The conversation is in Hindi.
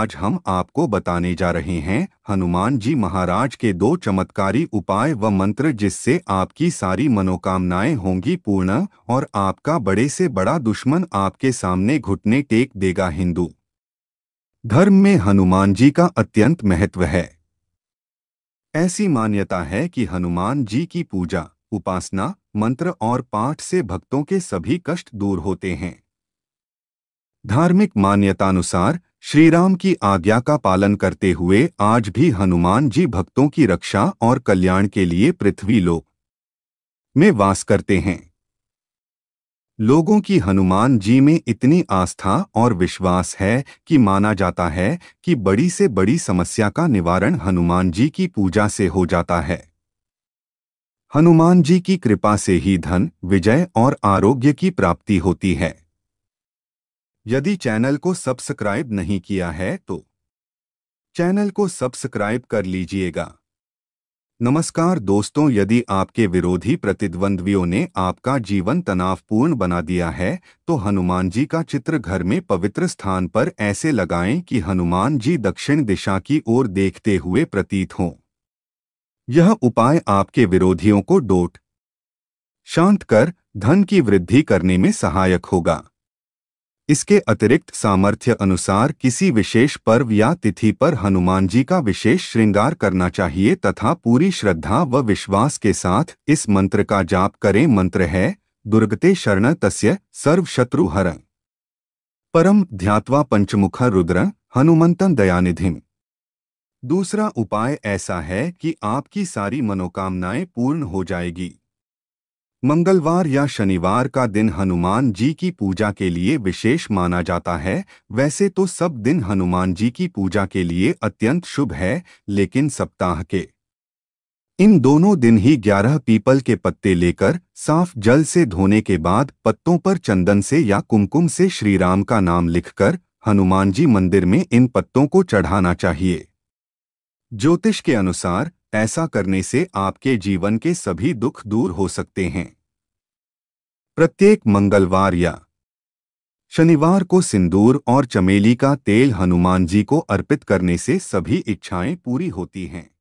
आज हम आपको बताने जा रहे हैं हनुमान जी महाराज के दो चमत्कारी उपाय व मंत्र जिससे आपकी सारी मनोकामनाएं होंगी पूर्ण और आपका बड़े से बड़ा दुश्मन आपके सामने घुटने टेक देगा हिंदू धर्म में हनुमान जी का अत्यंत महत्व है ऐसी मान्यता है कि हनुमान जी की पूजा उपासना मंत्र और पाठ से भक्तों के सभी कष्ट दूर होते हैं धार्मिक मान्यतानुसार श्रीराम की आज्ञा का पालन करते हुए आज भी हनुमान जी भक्तों की रक्षा और कल्याण के लिए पृथ्वी लोक में वास करते हैं लोगों की हनुमान जी में इतनी आस्था और विश्वास है कि माना जाता है कि बड़ी से बड़ी समस्या का निवारण हनुमान जी की पूजा से हो जाता है हनुमान जी की कृपा से ही धन विजय और आरोग्य की प्राप्ति होती है यदि चैनल को सब्सक्राइब नहीं किया है तो चैनल को सब्सक्राइब कर लीजिएगा नमस्कार दोस्तों यदि आपके विरोधी प्रतिद्वंद्वियों ने आपका जीवन तनावपूर्ण बना दिया है तो हनुमान जी का चित्र घर में पवित्र स्थान पर ऐसे लगाएं कि हनुमान जी दक्षिण दिशा की ओर देखते हुए प्रतीत हों यह उपाय आपके विरोधियों को डोट शांत कर धन की वृद्धि करने में सहायक होगा इसके अतिरिक्त सामर्थ्य अनुसार किसी विशेष पर्व या तिथि पर हनुमान जी का विशेष श्रृंगार करना चाहिए तथा पूरी श्रद्धा व विश्वास के साथ इस मंत्र का जाप करें मंत्र है दुर्गते शरण तस्य शत्रु हर परम ध्यात्वा पंचमुख रुद्र हनुमंतन दयानिधिम दूसरा उपाय ऐसा है कि आपकी सारी मनोकामनाएं पूर्ण हो जाएगी मंगलवार या शनिवार का दिन हनुमान जी की पूजा के लिए विशेष माना जाता है वैसे तो सब दिन हनुमान जी की पूजा के लिए अत्यंत शुभ है लेकिन सप्ताह के इन दोनों दिन ही ग्यारह पीपल के पत्ते लेकर साफ जल से धोने के बाद पत्तों पर चंदन से या कुमकुम से श्रीराम का नाम लिखकर हनुमान जी मंदिर में इन पत्तों को चढ़ाना चाहिए ज्योतिष के अनुसार ऐसा करने से आपके जीवन के सभी दुख दूर हो सकते हैं प्रत्येक मंगलवार या शनिवार को सिंदूर और चमेली का तेल हनुमान जी को अर्पित करने से सभी इच्छाएं पूरी होती हैं